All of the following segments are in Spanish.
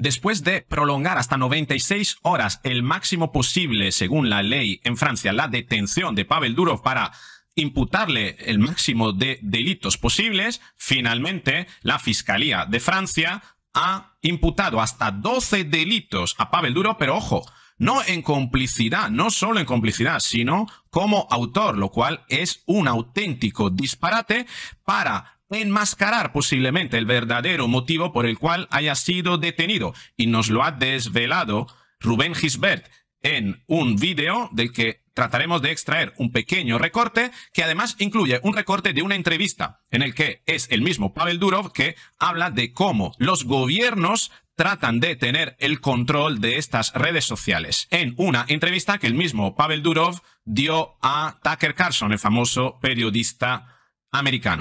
Después de prolongar hasta 96 horas el máximo posible, según la ley en Francia, la detención de Pavel Durov para imputarle el máximo de delitos posibles, finalmente la Fiscalía de Francia ha imputado hasta 12 delitos a Pavel Durov, pero ojo, no en complicidad, no solo en complicidad, sino como autor, lo cual es un auténtico disparate para enmascarar posiblemente el verdadero motivo por el cual haya sido detenido y nos lo ha desvelado Rubén Gisbert en un vídeo del que trataremos de extraer un pequeño recorte que además incluye un recorte de una entrevista en el que es el mismo Pavel Durov que habla de cómo los gobiernos tratan de tener el control de estas redes sociales en una entrevista que el mismo Pavel Durov dio a Tucker Carlson, el famoso periodista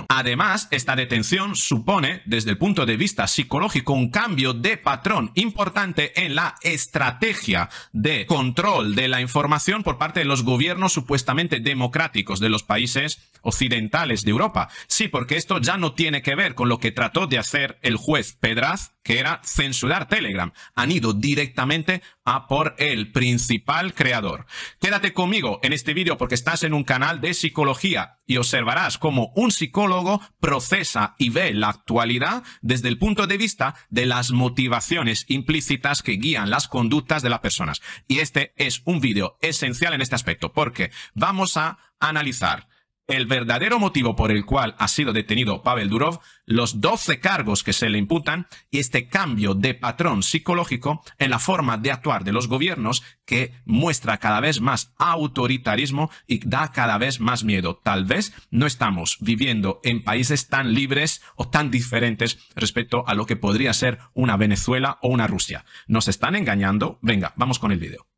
Además, esta detención supone, desde el punto de vista psicológico, un cambio de patrón importante en la estrategia de control de la información por parte de los gobiernos supuestamente democráticos de los países occidentales de Europa. Sí, porque esto ya no tiene que ver con lo que trató de hacer el juez Pedraz, que era censurar Telegram. Han ido directamente a por el principal creador. Quédate conmigo en este vídeo porque estás en un canal de psicología y observarás cómo un psicólogo procesa y ve la actualidad desde el punto de vista de las motivaciones implícitas que guían las conductas de las personas. Y este es un vídeo esencial en este aspecto porque vamos a analizar el verdadero motivo por el cual ha sido detenido Pavel Durov, los 12 cargos que se le imputan y este cambio de patrón psicológico en la forma de actuar de los gobiernos que muestra cada vez más autoritarismo y da cada vez más miedo. Tal vez no estamos viviendo en países tan libres o tan diferentes respecto a lo que podría ser una Venezuela o una Rusia. ¿Nos están engañando? Venga, vamos con el video.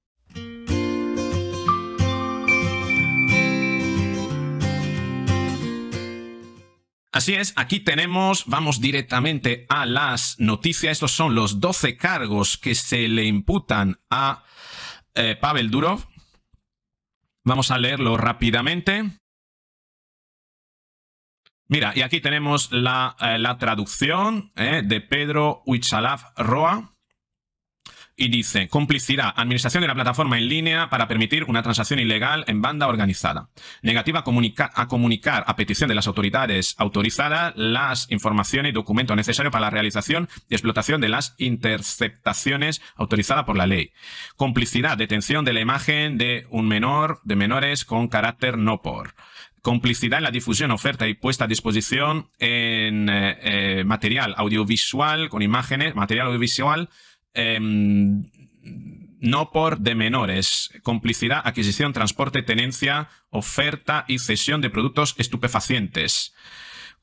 Así es, aquí tenemos, vamos directamente a las noticias. Estos son los 12 cargos que se le imputan a eh, Pavel Durov. Vamos a leerlo rápidamente. Mira, y aquí tenemos la, eh, traducción eh, de Pedro Huichalaf Roa y dice, complicidad, administración de la plataforma en línea para permitir una transacción ilegal en banda organizada. Negativa a, comunicar a petición de las autoridades autorizadas las informaciones y documentos necesarios para la realización y explotación de las interceptaciones autorizadas por la ley. Complicidad, detención de la imagen de un menor, de menores con carácter no por complicidad en la difusión, oferta y puesta a disposición en eh, eh, material audiovisual, con imágenes, material audiovisual Em, no por de menores, complicidad, adquisición, transporte, tenencia, oferta y cesión de productos estupefacientes.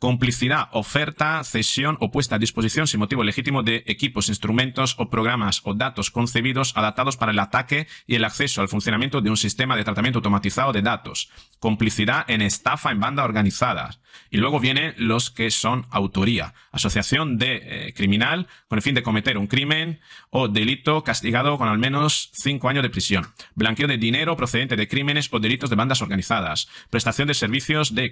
Complicidad, oferta, cesión o puesta a disposición sin motivo legítimo de equipos, instrumentos o programas o datos concebidos adaptados para el ataque y el acceso al funcionamiento de un sistema de tratamiento automatizado de datos. Complicidad en estafa en banda organizada. Y luego vienen los que son autoría. Asociación de eh, criminal con el fin de cometer un crimen o delito castigado con al menos cinco años de prisión. Blanqueo de dinero procedente de crímenes o delitos de bandas organizadas. Prestación de servicios de,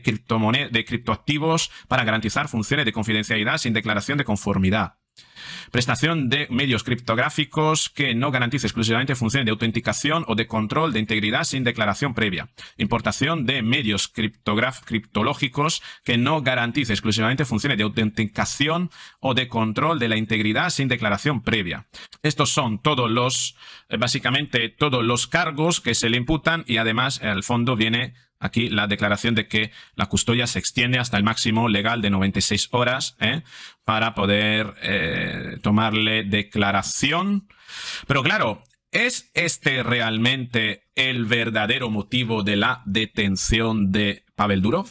de criptoactivos para garantizar funciones de confidencialidad sin declaración de conformidad. Prestación de medios criptográficos que no garantice exclusivamente funciones de autenticación o de control de integridad sin declaración previa. Importación de medios criptológicos que no garantice exclusivamente funciones de autenticación o de control de la integridad sin declaración previa. Estos son todos los, eh, básicamente todos los cargos que se le imputan y además al fondo viene Aquí la declaración de que la custodia se extiende hasta el máximo legal de 96 horas ¿eh? para poder eh, tomarle declaración. Pero claro, ¿es este realmente el verdadero motivo de la detención de Pavel Durov?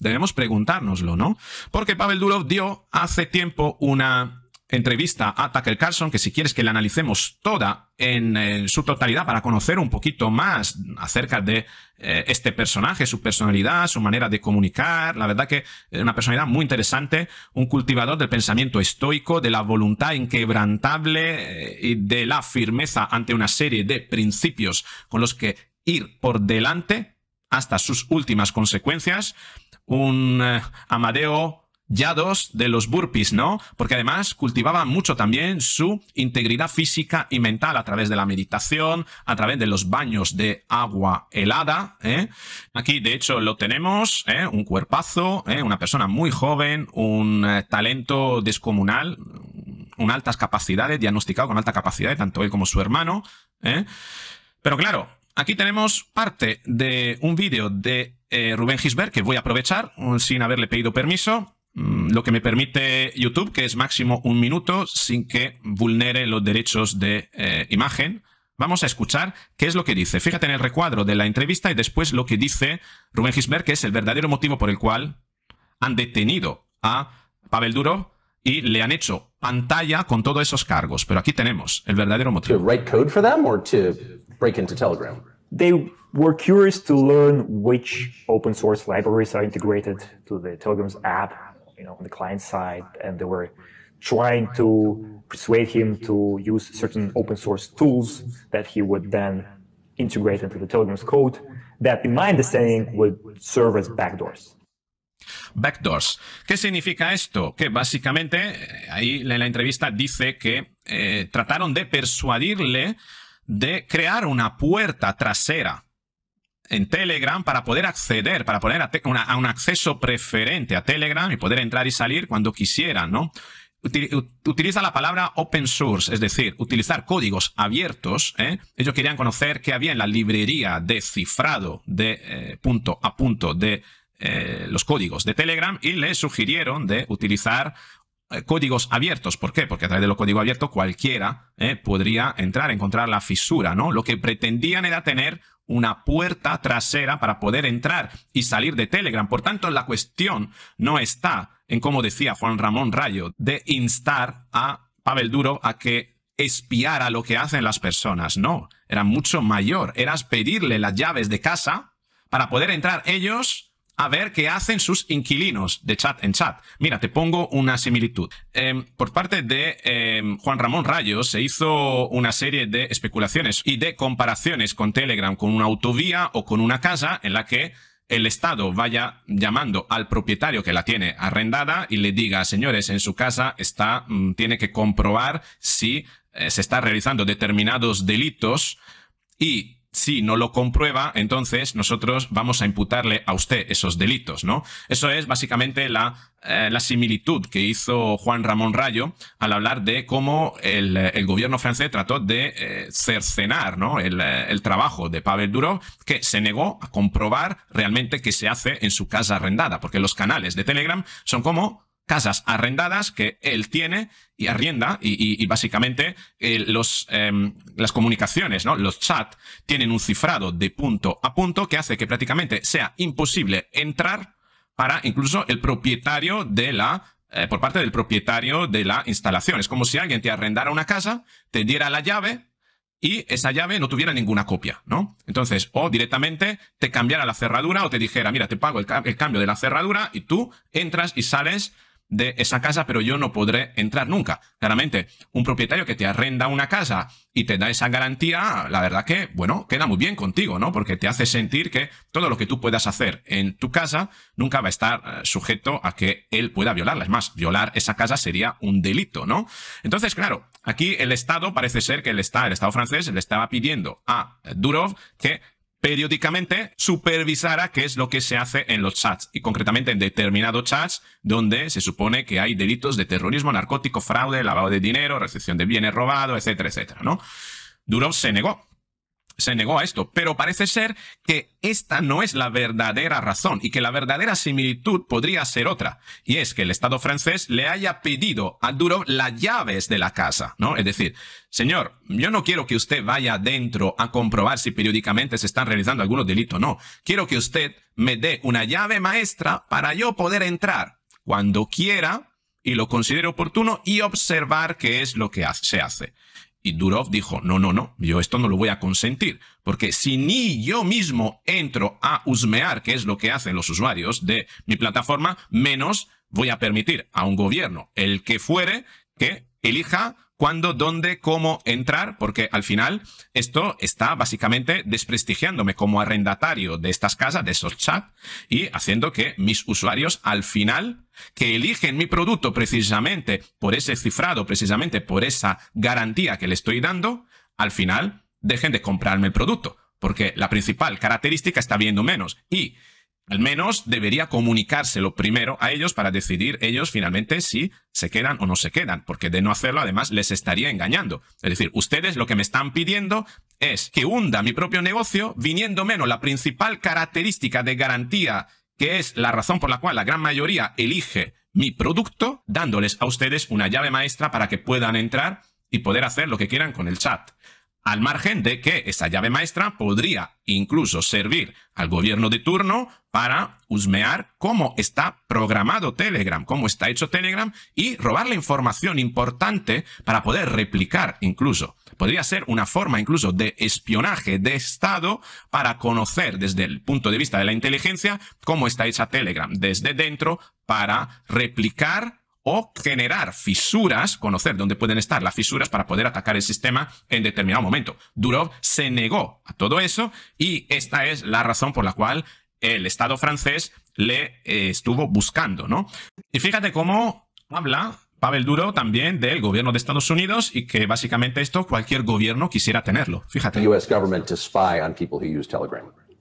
Debemos preguntárnoslo, ¿no? Porque Pavel Durov dio hace tiempo una entrevista a Tucker Carlson, que si quieres que la analicemos toda en, su totalidad para conocer un poquito más acerca de eh, este personaje, su personalidad, su manera de comunicar. La verdad que es una personalidad muy interesante, un cultivador del pensamiento estoico, de la voluntad inquebrantable eh, y de la firmeza ante una serie de principios con los que ir por delante hasta sus últimas consecuencias. Un eh, Amadeo ya dos de los burpees, ¿no? Porque además cultivaba mucho también su integridad física y mental a través de la meditación, a través de los baños de agua helada. ¿eh? Aquí, de hecho, lo tenemos, ¿eh? un cuerpazo, ¿eh? una persona muy joven, un talento descomunal, un altas capacidades, diagnosticado con alta capacidad, tanto él como su hermano. Pero claro, aquí tenemos parte de un vídeo de Rubén Gisbert, que voy a aprovechar sin haberle pedido permiso, Mm, lo que me permite YouTube, que es máximo un minuto, sin que vulnere los derechos de eh, imagen. Vamos a escuchar qué es lo que dice. Fíjate en el recuadro de la entrevista y después lo que dice Rubén Gisbert, que es el verdadero motivo por el cual han detenido a Pavel Duro y le han hecho pantalla con todos esos cargos. Pero aquí tenemos el verdadero motivo. To write code for them or to break into Telegram? They were curious to learn which open source libraries are integrated to the Telegram's app you know, on the client side, and they were trying to persuade him to use certain open source tools that he would then integrate into the Telegram's code that, in my understanding, would serve as backdoors. Backdoors. ¿Qué significa esto? Que básicamente, eh, ahí en la entrevista dice que eh, trataron de persuadirle de crear una puerta trasera en Telegram para poder acceder, para poner a, un acceso preferente a Telegram y poder entrar y salir cuando quisieran, ¿no? utiliza la palabra open source, es decir, utilizar códigos abiertos. ¿eh? Ellos querían conocer qué había en la librería de cifrado de eh, punto a punto de eh, los códigos de Telegram y les sugirieron de utilizar códigos abiertos. ¿Por qué? Porque a través de los códigos abiertos cualquiera podría entrar, encontrar la fisura, ¿no? Lo que pretendían era tener una puerta trasera para poder entrar y salir de Telegram. Por tanto, la cuestión no está en, como decía Juan Ramón Rayo, de instar a Pavel Duro a que espiara lo que hacen las personas. No, era mucho mayor. Era pedirle las llaves de casa para poder entrar ellos a ver qué hacen sus inquilinos de chat en chat. Mira, te pongo una similitud. Em, por parte de em, Juan Ramón Rayo se hizo una serie de especulaciones y de comparaciones con Telegram, con una autovía o con una casa en la que el Estado vaya llamando al propietario que la tiene arrendada y le diga, señores, en su casa está, mm, tiene que comprobar si eh, se está realizando determinados delitos y si no lo comprueba, entonces nosotros vamos a imputarle a usted esos delitos, ¿no? Eso es básicamente la, eh, la similitud que hizo Juan Ramón Rayo al hablar de cómo el, gobierno francés trató de eh, cercenar ¿no? Eh, el, trabajo de Pavel Duro que se negó a comprobar realmente que se hace en su casa arrendada, porque los canales de Telegram son como casas arrendadas que él tiene y arrienda y, básicamente eh, los, em, las comunicaciones, ¿no? los chats tienen un cifrado de punto a punto que hace que prácticamente sea imposible entrar para incluso el propietario de la eh, por parte del propietario de la instalación. Es como si alguien te arrendara una casa, te diera la llave y esa llave no tuviera ninguna copia, ¿no? Entonces, o directamente te cambiara la cerradura o te dijera, mira, te pago el cambio de la cerradura y tú entras y sales de esa casa, pero yo no podré entrar nunca. Claramente, un propietario que te arrenda una casa y te da esa garantía, la verdad que, bueno, queda muy bien contigo, ¿no? Porque te hace sentir que todo lo que tú puedas hacer en tu casa nunca va a estar eh, sujeto a que él pueda violarla. Es más, violar esa casa sería un delito, ¿no? Entonces, claro, aquí el Estado parece ser que el Estado, el Estado francés le estaba pidiendo a Durov que periódicamente supervisará qué es lo que se hace en los chats y concretamente en determinados chats donde se supone que hay delitos de terrorismo, narcótico, fraude, lavado de dinero, recepción de bienes robados, etcétera, etcétera, ¿no? Durov se negó se negó a esto, pero parece ser que esta no es la verdadera razón y que la verdadera similitud podría ser otra, y es que el Estado francés le haya pedido a Duro las llaves de la casa, ¿no? Es decir, señor, yo no quiero que usted vaya dentro a comprobar si periódicamente se están realizando algunos delitos, no, quiero que usted me dé una llave maestra para yo poder entrar cuando quiera y lo considere oportuno y observar qué es lo que se hace. Y Durov dijo, no, no, no, yo esto no lo voy a consentir, porque si ni yo mismo entro a usmear, que es lo que hacen los usuarios de mi plataforma, menos voy a permitir a un gobierno, el que fuere, que elija cuándo, dónde, cómo entrar, porque al final esto está básicamente desprestigiándome como arrendatario de estas casas, de esos chats, y haciendo que mis usuarios al final que eligen mi producto precisamente por ese cifrado, precisamente por esa garantía que le estoy dando, al final dejen de comprarme el producto, porque la principal característica está viendo menos. Y al menos debería comunicárselo primero a ellos para decidir ellos finalmente si se quedan o no se quedan, porque de no hacerlo además les estaría engañando. Es decir, ustedes lo que me están pidiendo es que hunda mi propio negocio viniendo menos la principal característica de garantía que es la razón por la cual la gran mayoría elige mi producto, dándoles a ustedes una llave maestra para que puedan entrar y poder hacer lo que quieran con el chat al margen de que esa llave maestra podría incluso servir al gobierno de turno para husmear cómo está programado Telegram, cómo está hecho Telegram y robar la información importante para poder replicar incluso. Podría ser una forma incluso de espionaje de Estado para conocer desde el punto de vista de la inteligencia cómo está hecha Telegram desde dentro para replicar o generar fisuras, conocer dónde pueden estar las fisuras para poder atacar el sistema en determinado momento. Durov se negó a todo eso y esta es la razón por la cual el Estado francés le eh, estuvo buscando, ¿no? Y fíjate cómo habla Pavel Duro también del gobierno de Estados Unidos y que básicamente esto cualquier gobierno quisiera tenerlo. Fíjate. Telegram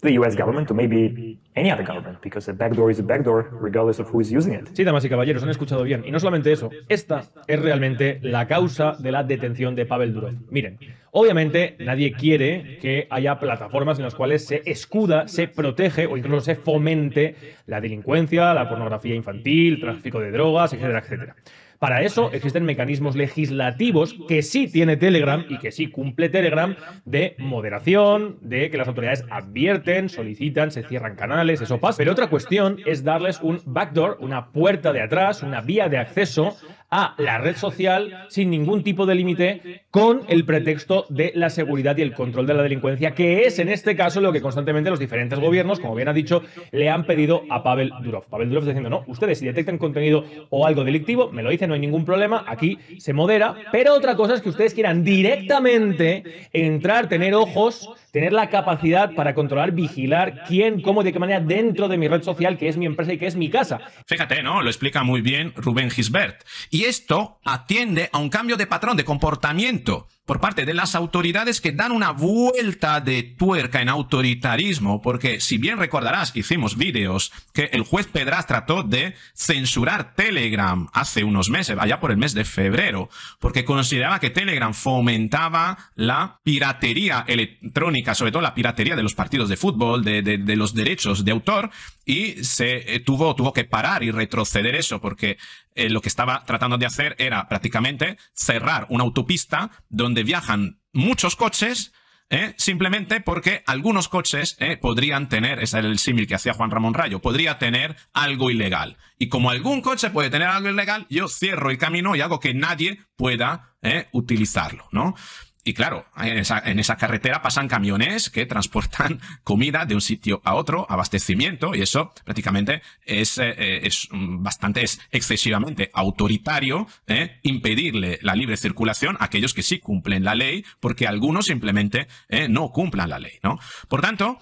the US government or maybe any other government, because a backdoor is a backdoor, regardless of who is using it. Sí, damas y caballeros, han escuchado bien. Y no solamente eso, esta es realmente la causa de la detención de Pavel Durov. Miren, obviamente nadie quiere que haya plataformas en las cuales se escuda, se protege o incluso se fomente la delincuencia, la pornografía infantil, tráfico de drogas, etcétera, etcétera. Para eso existen mecanismos legislativos que sí tiene Telegram y que sí cumple Telegram de moderación, de que las autoridades advierten, solicitan, se cierran canales, eso pasa. Pero otra cuestión es darles un backdoor, una puerta de atrás, una vía de acceso a la red social sin ningún tipo de límite con el pretexto de la seguridad y el control de la delincuencia, que es en este caso lo que constantemente los diferentes gobiernos, como bien ha dicho, le han pedido a Pavel Durov. Pavel Durov diciendo, no, ustedes si detectan contenido o algo delictivo, me lo dicen, no hay ningún problema, aquí se modera, pero otra cosa es que ustedes quieran directamente entrar, tener ojos, tener la capacidad para controlar, vigilar quién, cómo y de qué manera dentro de mi red social, que es mi empresa y que es mi casa. Fíjate, ¿no? Lo explica muy bien Rubén Gisbert. Y esto atiende a un cambio de patrón de comportamiento por parte de las autoridades que dan una vuelta de tuerca en autoritarismo, porque si bien recordarás, hicimos vídeos que el juez Pedraz trató de censurar Telegram hace unos meses, allá por el mes de febrero, porque consideraba que Telegram fomentaba la piratería electrónica, sobre todo la piratería de los partidos de fútbol, de, los derechos de autor, y se eh, tuvo, tuvo que parar y retroceder eso, porque eh, lo que estaba tratando de hacer era prácticamente cerrar una autopista donde viajan muchos coches, eh, simplemente porque algunos coches eh, podrían tener, ese es el símil que hacía Juan Ramón Rayo, podría tener algo ilegal. Y como algún coche puede tener algo ilegal, yo cierro el camino y hago que nadie pueda utilizarlo, ¿no? Y claro, en esa, carretera pasan camiones que transportan comida de un sitio a otro, abastecimiento, y eso prácticamente es, eh, eh, mm, bastante, es excesivamente autoritario ¿eh? impedirle la libre circulación a aquellos que sí cumplen la ley, porque algunos simplemente no cumplan la ley, ¿no? Por tanto,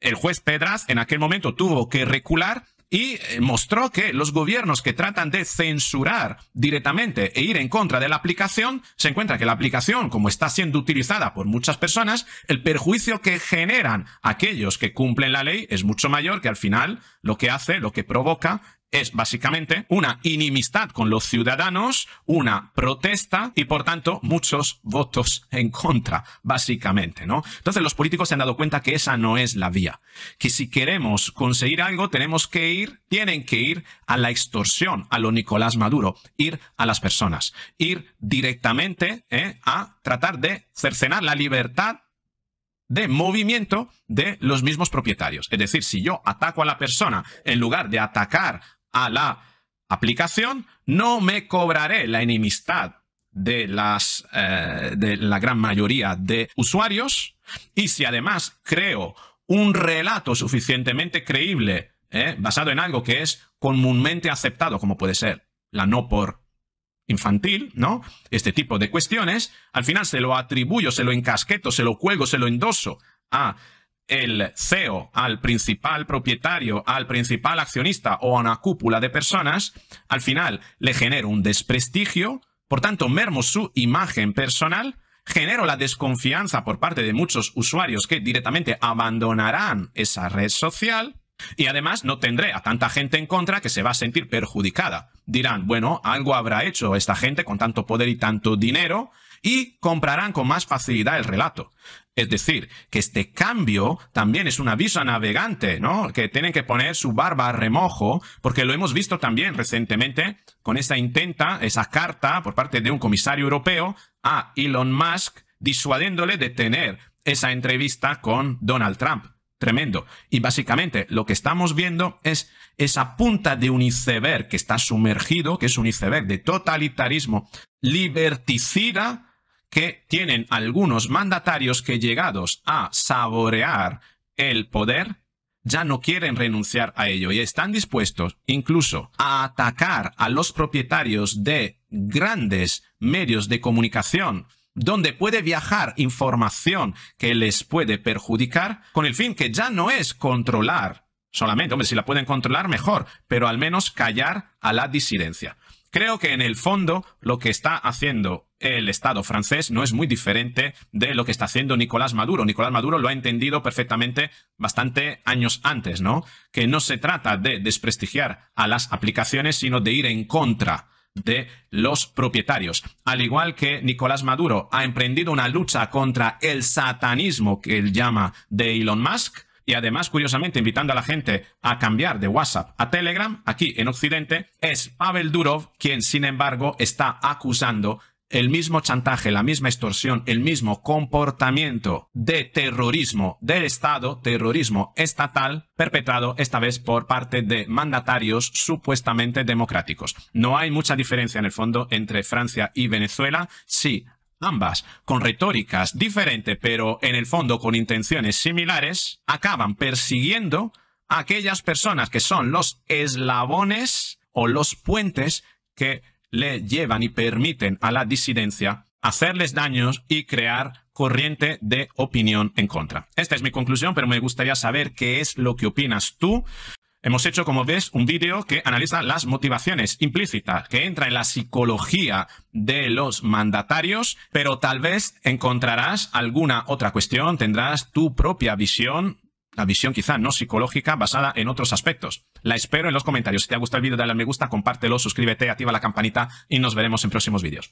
el juez Pedras en aquel momento tuvo que recular y eh, mostró que los gobiernos que tratan de censurar directamente e ir en contra de la aplicación, se encuentra que la aplicación, como está siendo utilizada por muchas personas, el perjuicio que generan aquellos que cumplen la ley es mucho mayor que al final lo que hace, lo que provoca es básicamente una inimistad con los ciudadanos, una protesta y por tanto muchos votos en contra, básicamente, ¿no? Entonces los políticos se han dado cuenta que esa no es la vía, que si queremos conseguir algo tenemos que ir, tienen que ir a la extorsión, a lo Nicolás Maduro, ir a las personas, ir directamente ¿eh? a tratar de cercenar la libertad de movimiento de los mismos propietarios. Es decir, si yo ataco a la persona en lugar de atacar a la aplicación, no me cobraré la enemistad de, las, eh, de la gran mayoría de usuarios y si además creo un relato suficientemente creíble ¿eh? basado en algo que es comúnmente aceptado, como puede ser la no por infantil, ¿no? Este tipo de cuestiones, al final se lo atribuyo, se lo encasqueto, se lo cuelgo, se lo endoso a el CEO, al principal propietario, al principal accionista o a una cúpula de personas, al final le genero un desprestigio, por tanto mermo su imagen personal, genero la desconfianza por parte de muchos usuarios que directamente abandonarán esa red social y además no tendré a tanta gente en contra que se va a sentir perjudicada. Dirán, bueno, algo habrá hecho esta gente con tanto poder y tanto dinero y comprarán con más facilidad el relato. Es decir, que este cambio también es un aviso a navegante, ¿no? Que tienen que poner su barba a remojo, porque lo hemos visto también recientemente con esa intenta, esa carta por parte de un comisario europeo a Elon Musk disuadiéndole de tener esa entrevista con Donald Trump. Tremendo. Y básicamente lo que estamos viendo es esa punta de un iceberg que está sumergido, que es un iceberg de totalitarismo liberticida, que tienen algunos mandatarios que llegados a saborear el poder, ya no quieren renunciar a ello y están dispuestos incluso a atacar a los propietarios de grandes medios de comunicación donde puede viajar información que les puede perjudicar con el fin que ya no es controlar solamente, hombre, si la pueden controlar mejor, pero al menos callar a la disidencia. Creo que en el fondo lo que está haciendo el Estado francés no es muy diferente de lo que está haciendo Nicolás Maduro. Nicolás Maduro lo ha entendido perfectamente bastante años antes, ¿no? Que no se trata de desprestigiar a las aplicaciones, sino de ir en contra de los propietarios. Al igual que Nicolás Maduro ha emprendido una lucha contra el satanismo que él llama de Elon Musk, y además, curiosamente, invitando a la gente a cambiar de WhatsApp a Telegram, aquí en Occidente, es Pavel Durov quien, sin embargo, está acusando el mismo chantaje, la misma extorsión, el mismo comportamiento de terrorismo del Estado, terrorismo estatal, perpetrado esta vez por parte de mandatarios supuestamente democráticos. No hay mucha diferencia en el fondo entre Francia y Venezuela. Sí, ambas, con retóricas diferentes, pero en el fondo con intenciones similares, acaban persiguiendo a aquellas personas que son los eslabones o los puentes que le llevan y permiten a la disidencia hacerles daños y crear corriente de opinión en contra. Esta es mi conclusión, pero me gustaría saber qué es lo que opinas tú. Hemos hecho, como ves, un vídeo que analiza las motivaciones implícitas, que entra en la psicología de los mandatarios, pero tal vez encontrarás alguna otra cuestión, tendrás tu propia visión la visión quizá no psicológica basada en otros aspectos. La espero en los comentarios. Si te ha gustado el vídeo, dale al me gusta, compártelo, suscríbete, activa la campanita y nos veremos en próximos vídeos.